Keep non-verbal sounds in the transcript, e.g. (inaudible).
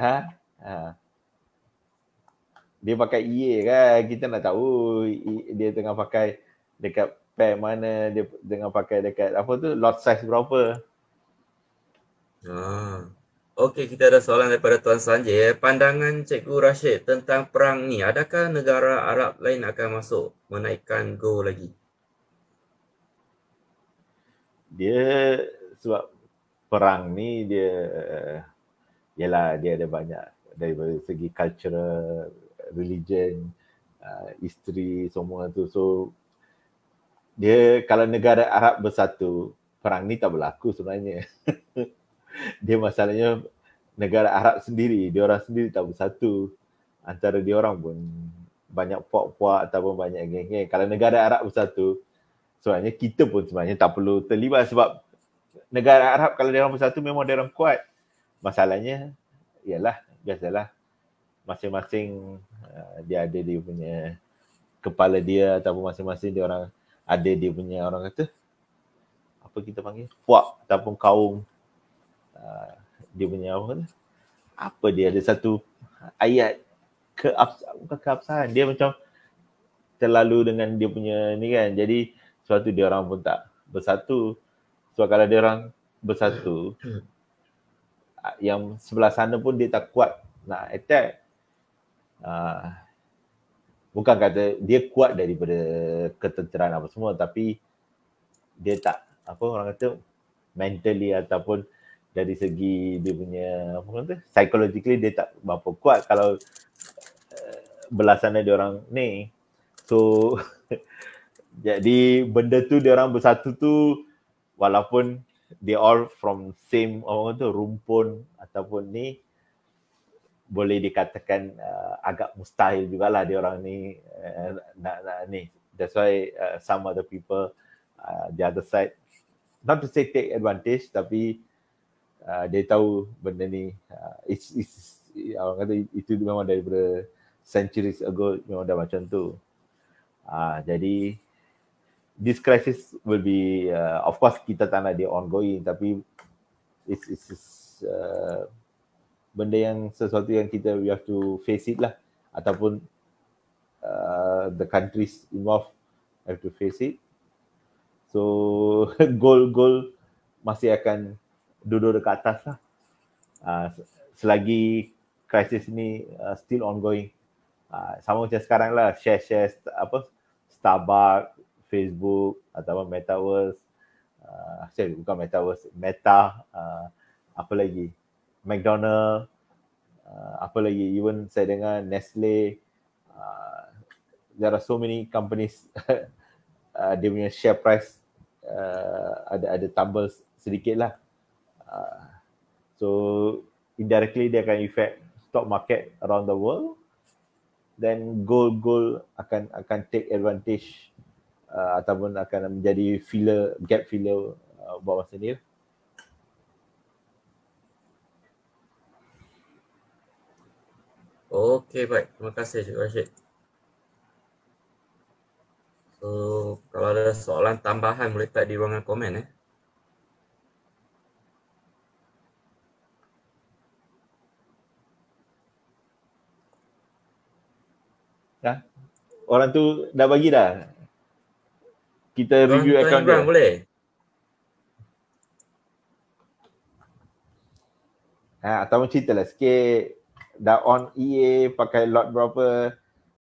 Ha? ha. Dia pakai EA kan. Kita nak tahu e dia tengah pakai dekat pair mana. Dia tengah pakai dekat apa tu? Lot size berapa? Ah. Okey, kita ada soalan daripada Tuan Sanjay. Eh, pandangan Cikgu Rashid tentang perang ni, adakah negara Arab lain akan masuk menaikkan go lagi? Dia sebab perang ni dia Yelah dia ada banyak dari segi cultural, religion, uh, isteri semua tu. So dia kalau negara Arab bersatu, perang ni tak berlaku sebenarnya. (laughs) dia masalahnya negara Arab sendiri, dia orang sendiri tak bersatu. Antara dia orang pun banyak puak-puak ataupun banyak geng-geng. Kalau negara Arab bersatu, sebenarnya kita pun sebenarnya tak perlu terlibat sebab negara Arab kalau dia orang bersatu memang dia orang kuat masalahnya ialah biasalah masing-masing uh, dia ada dia punya kepala dia ataupun masing-masing dia orang ada dia punya orang kata apa kita panggil puak ataupun kaum uh, dia punya apa kata apa dia ada satu ayat keabsahan keabsahan dia macam terlalu dengan dia punya ni kan jadi suatu dia orang pun tak bersatu sebab kalau dia orang bersatu (clears throat) Ah, yang sebelah sana pun dia tak kuat nak attack uh, bukan kata dia kuat daripada ketenteraan apa semua tapi dia tak apa orang kata mentally ataupun dari segi dia punya apa kata psychologically dia tak berapa kuat kalau uh, eh, belasan dia orang ni so (laughs) jadi benda tu dia orang bersatu tu walaupun they all from same orang tu rumpun ataupun ni boleh dikatakan uh, agak mustahil jugalah dia orang ni uh, nak, nak ni that's why uh, some other people uh, the other side not to say take advantage tapi uh, tahu benda ni uh, it's, it's orang kata itu memang daripada centuries ago memang dah macam tu uh, jadi this crisis will be uh, of course kita tak nak dia ongoing tapi it's it's uh, benda yang sesuatu yang kita we have to face it lah ataupun uh, the countries involved have to face it so (laughs) goal goal masih akan duduk dekat atas lah uh, selagi crisis ni uh, still ongoing uh, sama macam sekarang lah share share apa Starbucks Facebook ataupun Metaverse uh, sorry, bukan Metaverse Meta uh, apa lagi McDonald uh, apa lagi even saya dengar Nestle uh, there are so many companies (laughs) uh, punya share price uh, ada ada tumble sedikit lah uh, so indirectly dia akan effect stock market around the world then gold gold akan akan take advantage uh, ataupun akan menjadi filler gap filler uh, buat masa ni Okey baik. Terima kasih Cik Rashid. So, kalau ada soalan tambahan boleh tak di ruangan komen eh. Dah. Ya? Orang tu dah bagi dah kita tuan, review tuan account Ibran, dia. Boleh? Ha, ah, atau cerita lah sikit. Dah on EA, pakai lot berapa.